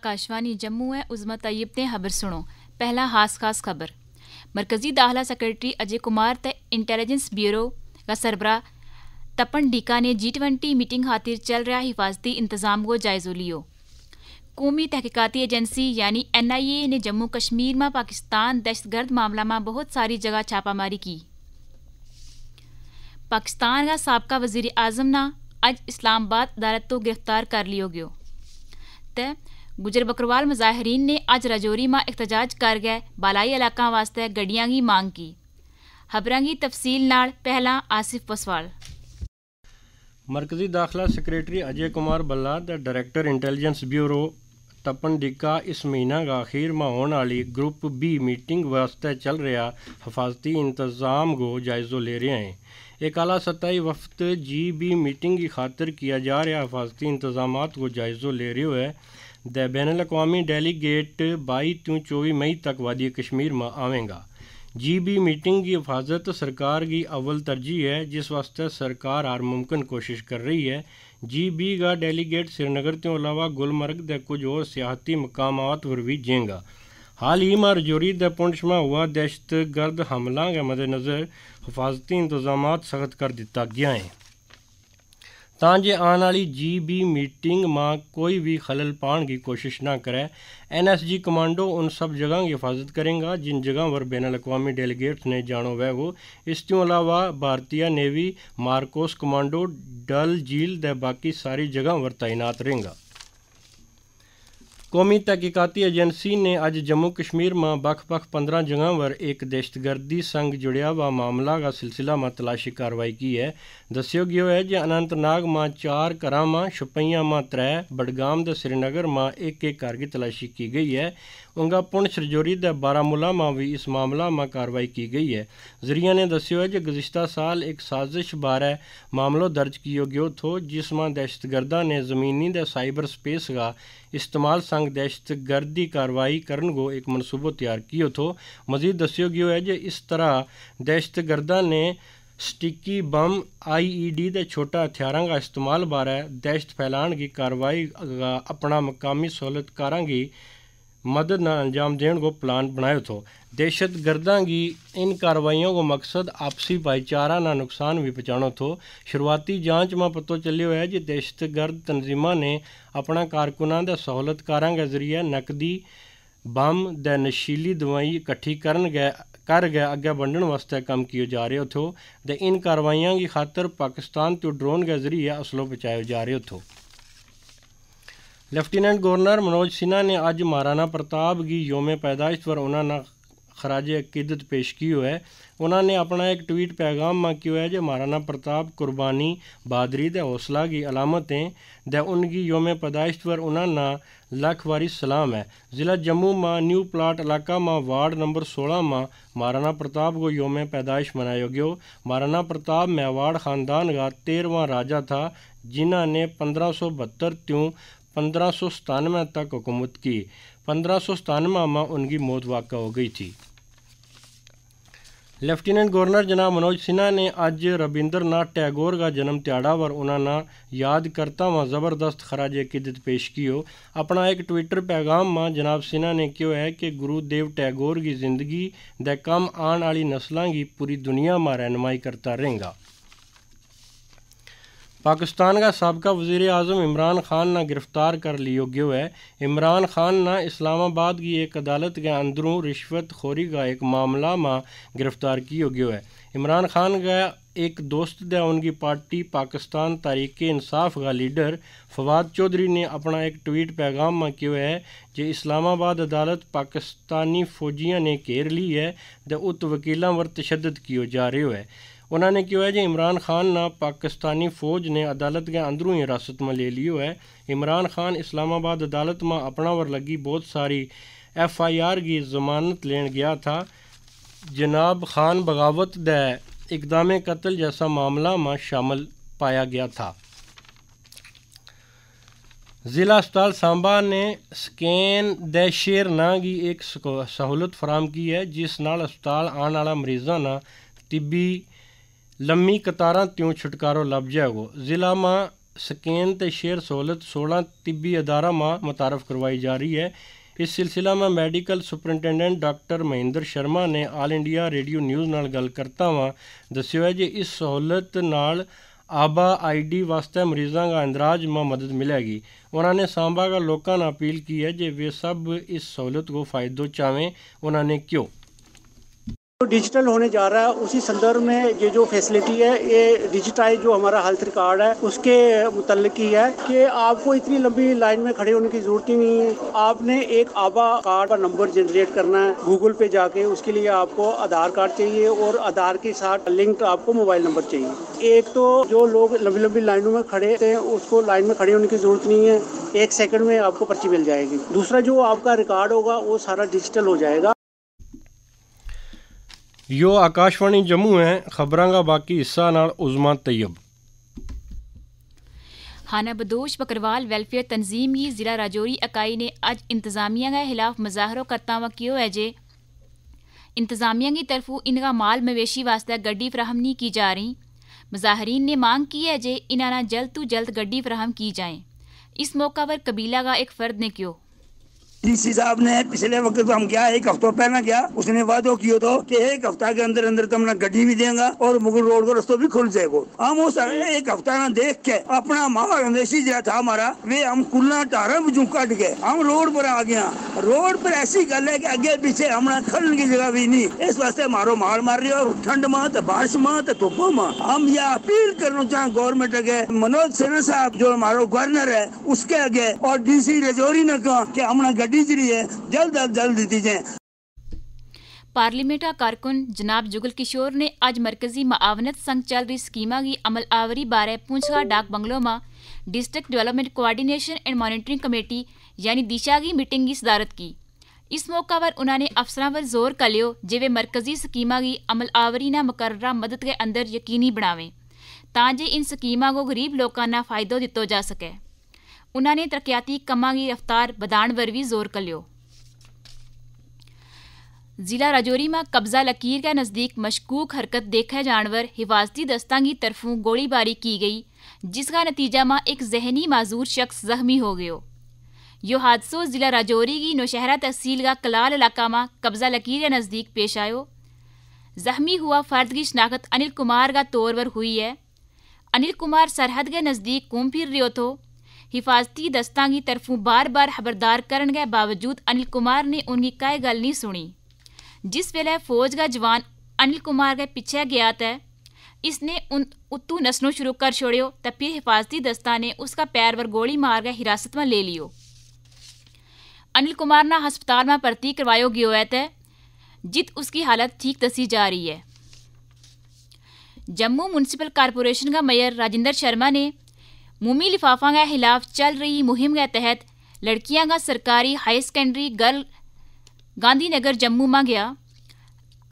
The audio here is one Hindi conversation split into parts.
आकाशवाणी जम्मू है उजमत तय्यब ने खबर सुनो पहला खास खास खबर मरकज़ी दाखिला सेक्रेटरी अजय कुमार त इंटेलिजेंस ब्यूरो का सरबरा तपन डीका ने जी ट्वेंटी मीटिंग खातिर चल रहा हिफाजती इंतज़ाम को जायज़ो लियो कौमी तहकीकती एजेंसी यानी एन आई ए ने जम्मू कश्मीर में पाकिस्तान दहशतगर्द मामला में बहुत सारी जगह छापामारी की पाकिस्तान का सबका वजीर आजम ना अज इस्लामाबाद अदालत तो गिरफ्तार कर लियो गयो गुजर बकरवाल मुजाहरीन ने अज राजौरी में एहतजाज कर गए बालाई इलाकों वास्ते गड्डिया की मांग की खबर की तफसील पहला आसिफ पसवाल मरकजी दाखिला secretary Ajay Kumar Bhalla the director intelligence bureau Tapan Deka इस महीना का ਅਖੀਰ ਮਾ ਹੋਣ ਵਾਲੀ ਗਰੁੱਪ ਬੀ ਮੀਟਿੰਗ ਵਾਸਤੇ ਚੱਲ ਰਿਹਾ ਹਫਾਜ਼ਤੀ ਇੰਤਜ਼ਾਮ ਕੋ ਜਾਇਜ਼ੋ ਲੈ ਰਹੇ एक अला सतही वफद जी बी मीटिंग की खातर किया जा रहा हफाजती इंतजाम को जायज़ो ले रहे हुए द बैन अवी डेलीगेट बई तू चौबी मई तक वादी कश्मीर में आवेगा जी बी मीटिंग की हिफाजत सरकार की अव्वल तरजीह है जिस वास्ते सरकार हर मुमकिन कोशिश कर रही है जी बी का डेलीगेट श्रीनगर तो अलावा गुलमर्ग के कुछ और सियाहती मकाम पर भी जेंगा हाल ही में रजौरी के पुंछ में हुआ दहशतगर्द हमलों के मद्देनज़र हिफाजती इंतजाम सख्त कर दिता गया है ताजे आने वाली जी बी मीटिंग मां कोई भी खलल पाने की कोशिश ना करे एन एस जी कमांडो उन सब जगह की हिफाजत करेगा जिन जगह पर बैन अवी डेलीगेट्स ने जानो वह हो इस अलावा भारतीय नेवी मार्कोस कमांडो डल झील द बाकी सारी जगह पर तैनात रहेगा ਕੌਮੀ ਤਹਿਕੀਕਾਤੀ ਏਜੰਸੀ ਨੇ ਅੱਜ ਜੰਮੂ ਕਸ਼ਮੀਰ ਮਾਂ ਬਖ-ਬਖ 15 ਵਰ ਇੱਕ ਦਹਿਸ਼ਤਗਰਦੀ ਸੰਗ ਜੁੜਿਆ ਵਾ ਮਾਮਲਾ ਦਾ ਸਿਲਸਿਲਾ ਮਾ ਤਲਾਸ਼ੀ ਕਾਰਵਾਈ ਕੀ ਹੈ ਦੱਸਿਓ ਗਿਓ ਹੈ ਜੇ ਅਨੰਤਨਾਗ ਮਾਂ 4 ਘਰਾਂ ਮਾਂ ਸ਼ਪਈਆਂ ਮਾਂ 3 ਬੜਗਾਮ ਦੇ ਸ੍ਰੀਨਗਰ ਮਾਂ ਇੱਕ ਇੱਕ ਕਰਕੇ ਤਲਾਸ਼ੀ ਕੀ ਗਈ ਹੈ ਉੰਗਾ ਪੁਣ ਸ਼ਰਜੋਰੀ ਦੇ ਬਾਰਾਮੂਲਾ ਮਾਂ ਵੀ ਇਸ ਮਾਮਲਾ ਮਾਂ ਕਾਰਵਾਈ ਕੀ ਗਈ ਹੈ ਜ਼ਰੀਆ ਨੇ ਦੱਸਿਆ ਹੈ ਕਿ ਗੁਜ਼ਿਸ਼ਤਾ ਸਾਲ ਇੱਕ ਸਾਜ਼ਿਸ਼ ਬਾਰੇ ਮਾਮਲਾ ਦਰਜ ਕੀਓ ਗਿਓ ਥੋ ਜਿਸ ਮਾ ਦਹਿਸ਼ਤਗਰਦਾਂ ਨੇ ਜ਼ਮੀਨੀ ਦੇ ਸਾਈਬਰ ਸਪੇਸ ਦਾ ਇਸਤੇਮਾਲ ਸੰਗ ਦਹਿਸ਼ਤਗਰਦੀ ਕਾਰਵਾਈ ਕਰਨ ਕੋ ਇੱਕ ਮਨਸੂਬਾ ਤਿਆਰ ਕੀਓ ਥੋ ਮਜ਼ੀਦ ਦੱਸਿਓ ਗਿਓ ਹੈ ਕਿ ਇਸ ਤਰ੍ਹਾਂ ਦਹਿਸ਼ਤਗਰਦਾਂ ਨੇ ਸਟਿੱਕੀ ਬੰਮ ਆਈਈਡੀ ਦੇ ਛੋਟਾ ਹਥਿਆਰਾਂ ਦਾ ਇਸਤੇਮਾਲ ਬਾਰੇ ਦਹਿਸ਼ਤ ਫੈਲਾਣ ਦੀ ਕਾਰਵਾਈ ਆਪਣਾ ਮਕਾਮੀ ਸਹੂਲਤ ਕਰਾਂਗੀ मदद ना अंजाम देने को प्लान बनायो थो दहशत गर्दा की इन कार्रवाइयों को मकसद आपसी भाईचारा ना नुकसान भी पहुँचाणो थो शुरुआती जांच में पतो चलो है कि दहशतगर्द तनजीमा ने अपना कारकुनां का सहूलतकारा के जरिए नकदी बम द नशीली दवाई इकट्ठी करन गए ਕਰ ਗਿਆ ਅੱਗੇ ਵੰਡਣ ਵਾਸਤੇ ਕੰਮ ਕੀਓ ਜਾ ਰਿਹਾ ਥੋ ਤੇ ਇਨ ਕਾਰਵਾਈਆਂ ਦੀ ਖਾਤਰ ਪਾਕਿਸਤਾਨ ਤੋਂ ਡਰੋਨ ਦੇ ਜ਼ਰੀਏ ਅਸਲੋ ਪਹੁੰਚਾਏ ਜਾ ਰਹੇ ਥੋ लेफ्टिनेंट गवर्नर मनोज सिन्हा ने अज महाराणा प्रताप की योम पैदाइश पर उन्होंने खराज अकीदत पेश की है उन्होंने अपना एक ट्वीट पैगाम में किया है जो महाराणा प्रताप कुर्बानी बहादरी द हौसला की अलामत हैं द उनकी योम पैदाइश पर उन्होंने लख वारी सलाम है ज़िला जम्मू में न्यू प्लाट इलाका में वार्ड नंबर सोलह में महाराणा प्रताप को योम पैदाइश मनाया गया महाराणा प्रताप मेवाड़ ख़ानदान का तेरहवा राजा था जिन्होंने पंद्रह सौ बहत्तर त्यों 1597 ਤੱਕ ਹਕੂਮਤ ਕੀ 1597 ਮਾ में उनकी ਮੌਤ ਵਾਕਾ ਹੋ ਗਈ थी ਲੈਫਟੀਨੈਂਟ ਗਵਰਨਰ ਜਨਾਬ ਮਨੋਜ ਸਿਨਾ ਨੇ ਅੱਜ ਰਬਿੰਦਰਨਾਥ ਟੈਗੋਰ ਦਾ ਜਨਮ ਦਿਹਾੜਾ ਵਰ ਉਹਨਾਂ ਨਾਲ ਯਾਦ ਕਰਤਾ ਵਾ ਜ਼ਬਰਦਸਤ ਖਰਾਜੇ ਕਿਦਤ ਪੇਸ਼ ਕੀਓ ਆਪਣਾ ਇੱਕ ਟਵਿੱਟਰ ਪੈਗਾਮ ਮਾ ਜਨਾਬ ਸਿਨਾ ਨੇ ਕਿਹਾ ਹੈ ਕਿ ਗੁਰੂ ਦੇਵ ਟੈਗੋਰ ਦੀ ਜ਼ਿੰਦਗੀ ਦਾ ਕੰਮ ਆਣ ਵਾਲੀ ਨਸਲਾਂ ਦੀ ਪੂਰੀ ਦੁਨੀਆ ਮਾ ਨਮਾਈ ਕਰਤਾ ਰਹੇਗਾ पाकिस्तान का सबका वज़ी अजम इमरान खान ना गिरफ़्तार कर लियो गयो है इमरान खान ना इस्लामाबाद की एक अदालत के अंदरों रिश्वत खोरी का एक मामला मा गिरफ़्तार की गयो है इमरान खान का एक दोस्त द उनकी पार्टी पाकिस्तान तारीख इंसाफ का लीडर फवाद चौधरी ने अपना एक ट्वीट पैगाम में क्यों है कि इस्लामाबाद अदालत पाकिस्तानी फौजियों ने घेर ली है तो उत वकीलों पर तशद किया जा रहा है उन्होंने कहा है जी इमरान खान ना पाकिस्तानी फौज ने अदालत के अंदरों ही हिरासत में ले लियो है इमरान खान इस्लामाबाद अदालत में अपना वर लगी बहुत सारी एफ आई आर की जमानत लेन गया था जनाब खान बगावत द इकदाम कत्ल जैसा मामला में शामिल पाया गया था ज़िला अस्पताल सांबा ने स्कैन द शेर ना की एक सहूलत फराम की है जिस नाल अस्पताल आने वाला मरीजा ना तिबी ਲੰਮੀ ਕਤਾਰਾਂ ਤਿਉਂ ਛੁਟਕਾਰੋ ਲੱਭ ਜਾਗੋ ਜ਼ਿਲ੍ਹਾ ਮਾ ਸਕੇਨ ਤੇ ਸ਼ੇਰ ਸਹੂਲਤ 16 ਤਿੱਬੀ ਅਦਾਰਾ ਮਾ ਮਤਾਰਫ ਕਰਵਾਈ ਜਾ ਰਹੀ ਹੈ ਇਸ ਸਿਲਸਿਲਾ ਮਾ medical superintendent doctor Mahinder Sharma ਨੇ ਆਲ ਇੰਡੀਆ ਰੇਡੀਓ ਨਿਊਜ਼ ਨਾਲ ਗੱਲ ਕਰਤਾ ਵਾ ਦੱਸਿਓ ਹੈ ਜੇ ਇਸ ਸਹੂਲਤ ਨਾਲ ਆਬਾ ਆਈਡੀ ਵਾਸਤੇ ਮਰੀਜ਼ਾਂ ਦਾ ਅੰਦਰਾਜ ਮਾ ਮਦਦ ਮਿਲੇਗੀ ਉਹਨਾਂ ਨੇ ਸਾਂਭਾ ਦਾ ਲੋਕਾਂ ਨਾਲ ਅਪੀਲ ਕੀ ਹੈ ਜੇ ਵੇ ਸਭ ਇਸ ਸਹੂਲਤ ਕੋ ਫਾਇਦੋ ਚਾਵੇਂ ਉਹਨਾਂ ਨੇ ਕਿਉਂ जो डिजिटल होने जा रहा है उसी संदर्भ में ये जो फैसिलिटी है ये डिजिटाइज जो हमारा हेल्थ रिकॉर्ड है उसके मुतल ही है कि आपको इतनी लंबी लाइन में खड़े होने की जरूरत ही नहीं है आपने एक आबा कार्ड का नंबर जनरेट करना है गूगल पे जाके उसके लिए आपको आधार कार्ड चाहिए और आधार के साथ लिंक आपको मोबाइल नंबर चाहिए एक तो जो लोग लंबी लंबी लाइनों में खड़े थे उसको लाइन में खड़े होने की जरूरत नहीं है एक सेकंड में आपको पर्ची मिल जाएगी दूसरा जो आपका रिकॉर्ड होगा वो सारा डिजिटल हो जाएगा यो आकाशवाणी जम्मू है खबर का बाकी हिस्सा ਨਾਲ ਉਜ਼ਮਾ ਤੈਯਬ बदोश बकरवाल वेलफेयर तंजीम की जिला राजौरी इकाई ने अज इंतजामिया के खिलाफ मुजाहरों करता हुआ किया है जे इंतजामिया की तरफों इनका माल मवेशी वास्ते गड्डी फराहम नहीं की जा रही मुजाहरीन ने मांग की है जे इन्होंने जल्द तो जल्द गड्डी फराहम की जाए इस मौका पर कबीला का एक फर्द ने क्यों डीसी साहब ने पिछले वक्त तो हम क्या एक हफ्ता पहले क्या उसने वादो किया तो कि एक हफ्ता के अंदर अंदर तुमने तो गड्डी भी देगा और मुगल रोड का रस्तों भी खुल जाएगा हम उस एक हफ्ता ना देख के अपना महावेशी जो था हमारा वे हम कुल्ला टारम जो कट गए हम रोड पर आ गया रोड पर ऐसी गल है की आगे पीछे हमारा खड़न की जगह भी नहीं इस वास्ते मारो मार मार रही और ठंड माँ तो बारिश माँ तो धुप्पा माँ हम यह अपील करना चाहे गवर्नमेंट अगे मनोज सिन्हा साहब जो हमारा गवर्नर है उसके आगे और डीसी रजौरी ने कहा की हमारा है जल्द अज जल्द दीजिए पार्लियामेंटा कारकुन जनाब जुगल किशोर ने आज मरकजी मावनत संघ चल रही स्कीम की अमल आवरी बारे पूछा डाक बंगलो में district development coordination and monitoring committee यानी दिशा की मीटिंग की सदारत की इस मौका पर उन्होंने अफसर पर जोर कर लियो जिवे मरकजी स्कीम की अमल आवरी ना मुकर्रा मदद के अंदर यकीनी बनावे ताजे इन स्कीम को गरीब लोगों फायदा दिता जा सके ਉਨ੍ਹਾਂ ਨੇ ਤਰੱਕੀਆਤੀ ਕੰਮਾਂ ਦੀ ਰਫ਼ਤਾਰ ਵਧਾਉਣ ਵਰ ਵੀ ਜ਼ੋਰ ज़िला राजौरी ਰਾਜੌਰੀ कब्ज़ा लकीर ਲਕੀਰ नज़दीक मशकूक हरकत देखे जाने पर हिफाजती दस्ता की तरफों गोलीबारी की गई जिसका नतीजा में एक जहनी माजूर शख्स जख्मी हो गयो यो हादसो जिला राजौरी की नौशहरा तहसील का कलाल इलाका में कब्जा लकीर के नज़दीक पेश आयो जख्मी हुआ फर्द की शनाखत अनिल कुमार का तौर पर हुई है अनिल कुमार सरहद के नज़दीक घूम फिर रियो थो हिफाजती दस्तों की तरफों बार बार खबरदार करने के बावजूद अनिल कुमार ने उनकी कई गल नहीं सुनी जिस वेले फौज का जवान अनिल कुमार के पिछे गया तो इसने उन उत्तू नसनों शुरू कर छोड़ियो तो फिर हिफाजती दस्ता ने उसका पैर पर गोली मार कर हिरासत में ले लियो अनिल कुमार ना हस्पताल में भर्ती करवायो गयो है तो जित उसकी हालत ठीक दसी जा रही है जम्मू म्यूनसिपल कारपोरेशन का मेयर राजेंद्र शर्मा ने मोमी लिफाफा के खिलाफ चल रही मुहिम के तहत लड़कियां का सरकारी high secondary girl Gandhinagar Jammu में गया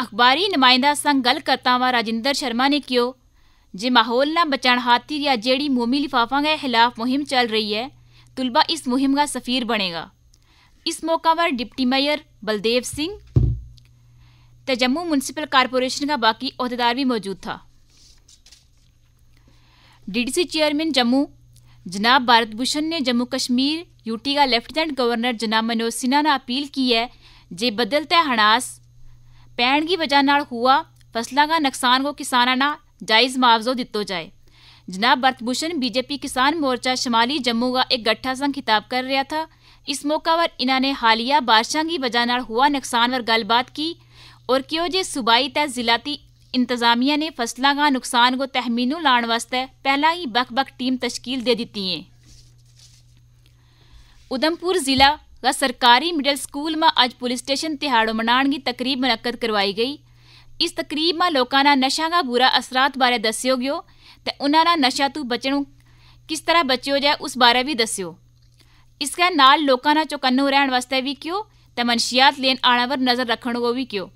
अखबारी नुमाइंदा संघ गल करता हुआ राजेंद्र शर्मा ने कियो जे माहौल न बचाण खातिर या जेड़ी मोमी लिफाफा के खिलाफ मुहिम चल रही है तुलबा इस मुहिम का सफीर बनेगा इस मौका पर डिप्टी मेयर बलदेव सिंह तो जम्मू म्यूनसिपल कारपोरेशन का बाकी अहदेदार भी मौजूद था डीडीसी चेयरमैन जम्मू जनाब भारत भूषण ने जम्मू कश्मीर यूटी का लेफ्टिनेंट गवर्नर जनाब मनोज सिन्हा ने अपील की है जे बदलते हणास पैण की वजह न हुआ फसलों का नुकसान को किसाना जायज़ मुआवजो दितो जाए जनाब भारत भूषण बीजेपी किसान मोर्चा शुमाली जम्मू का एक गठा संघ खिताब कर रहा था इस मौका पर इन्होंने हालिया बारिशों की वजह न हुआ नुकसान पर गलबात की और क्यों जे सूबाई तय जिलाती इंतजामिया ने फसलों का नुकसान को तहमीनों लाने वास्ते पहला ही बख बख टीम तश्कील दे दिती है उधमपुर ज़िला का सरकारी मिडिल स्कूल में अज पुलिस स्टेशन तिहाड़ो मनाने की तकरीब मुनद करवाई गई इस तकरीब में लोगों ने नशा का बुरा असरात बारे दस्यो गयो तो उन्होंने नशा तो बचण किस तरह बचो जाए उस बारे भी दस्यो इसके नाल लोगों ने चौकन्नो रहने वास्ते भी क्यों तो मनशियात लेन आने पर नज़र रखने को भी क्यों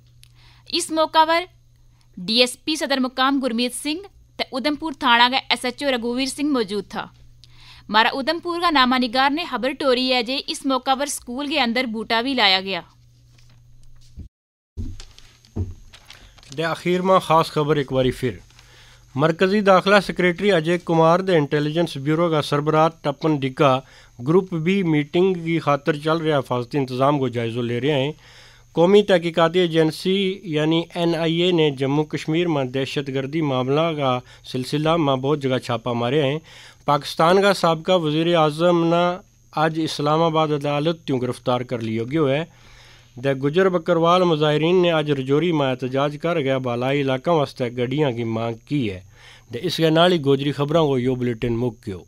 इस मौका पर डीएसपी सदर मुकाम गुरमीत सिंह तो उधमपुर थाना का एसएचओ रघुवीर सिंह मौजूद था मारा उधमपुर का नामा निगार ने खबर टोरी है जे इस मौका पर स्कूल के अंदर बूटा भी लाया गया ਦੇ ਅਖੀਰ ਮਾ ਖਾਸ ਖਬਰ ਇੱਕ ਵਾਰੀ ਫਿਰ ਮਰਕਜ਼ੀ ਦਾਖਲਾ ਸੈਕਟਰੀ ਅਜੇ ਕੁਮਾਰ ਦੇ ਇੰਟੈਲੀਜੈਂਸ ਬਿਊਰੋ ਦਾ ਸਰਬਰਾਹ Tapan Deka group B meeting की खातर चल रहा हिफाजती इंतज़ाम को जायज़ो ले रहे हैं कौमी तहकीकती एजेंसी यानी एन आई ए ने जम्मू कश्मीर में दहशतगर्दी मामला का सिलसिला में बहुत जगह छापा मारे हैं पाकिस्तान का सबका वजीर अजम ने आज इस्लामाबाद अदालत त्यों गिरफ्तार कर लियो गयो है द गुजर बकरवाल मुजाहरीन ने आज रजौरी में एहतजाज कर गया बालाई इलाकों वास्ते गड्डिया की मांग की है इसके नाल ही गोजरी खबरों को यो बुलेटिन मुक्यो